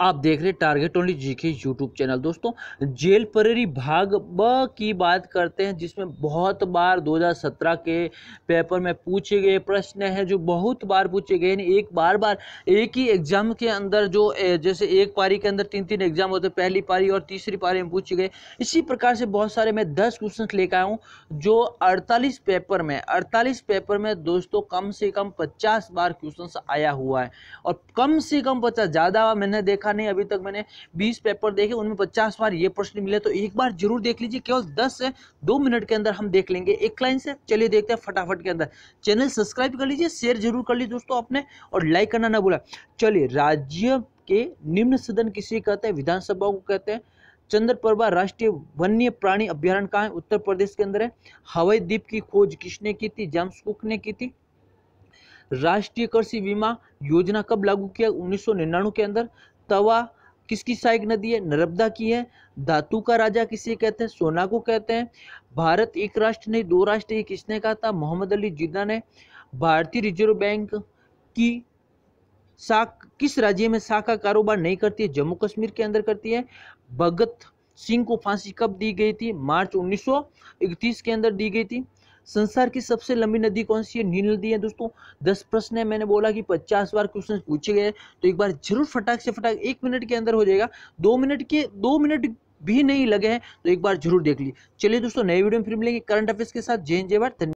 आप देख रहे टारगेट ओनली जी के यूट्यूब चैनल दोस्तों जेल परेरी भाग ब की बात करते हैं जिसमें बहुत बार 2017 के पेपर में पूछे गए प्रश्न हैं जो बहुत बार पूछे गए हैं एक बार बार एक ही एग्जाम के अंदर जो जैसे एक पारी के अंदर तीन तीन एग्जाम होते हैं पहली पारी और तीसरी पारी में पूछे गए इसी प्रकार से बहुत सारे मैं दस क्वेश्चन लेकर आया हूँ जो अड़तालीस पेपर में अड़तालीस पेपर में दोस्तों कम से कम पचास बार क्वेश्चन आया हुआ है और कम से कम पचास ज़्यादा मैंने देखा देखा नहीं अभी तक मैंने बीस पेपर देखे उनमें पचास बार ये प्रश्न मिले तो एक बार जरूर देख लीजिए केवल दस से दो मिनट के अंदर हम देख लेंगे एक लाइन से चलिए देखते हैं फटाफट के अंदर चैनल सब्सक्राइब कर लीजिए शेयर जरूर कर लीजिए दोस्तों अपने और लाइक करना ना बोला चलिए राज्य के निम्न सदन किसे कहते हैं विधानसभा को कहते हैं चंद्रप्रभा राष्ट्रीय वन्य प्राणी अभ्यारण कहाँ है उत्तर प्रदेश के अंदर है हवाई द्वीप की खोज किसने की थी जेम्स कुक ने की थी राष्ट्रीय कृषि बीमा योजना कब लागू किया 1999 के अंदर तवा किसकी सहायक नदी है नर्मदा की है धातु का राजा किसे कहते हैं सोना को कहते हैं भारत एक राष्ट्र नहीं दो राष्ट्र ये किसने कहा था मोहम्मद अली जिन्ना ने भारतीय रिजर्व बैंक की साख किस राज्य में शाखा कारोबार नहीं करती है जम्मू कश्मीर के अंदर करती है भगत सिंह को फांसी कब दी गई थी मार्च उन्नीस के अंदर दी गई थी संसार की सबसे लंबी नदी कौन सी है नील नदी है दोस्तों दस प्रश्न है मैंने बोला कि पचास बार क्वेश्चन पूछे गए तो एक बार जरूर फटाक से फटाक एक मिनट के अंदर हो जाएगा दो मिनट के दो मिनट भी नहीं लगे हैं तो एक बार जरूर देख ली चलिए दोस्तों नए वीडियो में फिर मिलेंगे करंट अफेयर्स के साथ जय जय भारत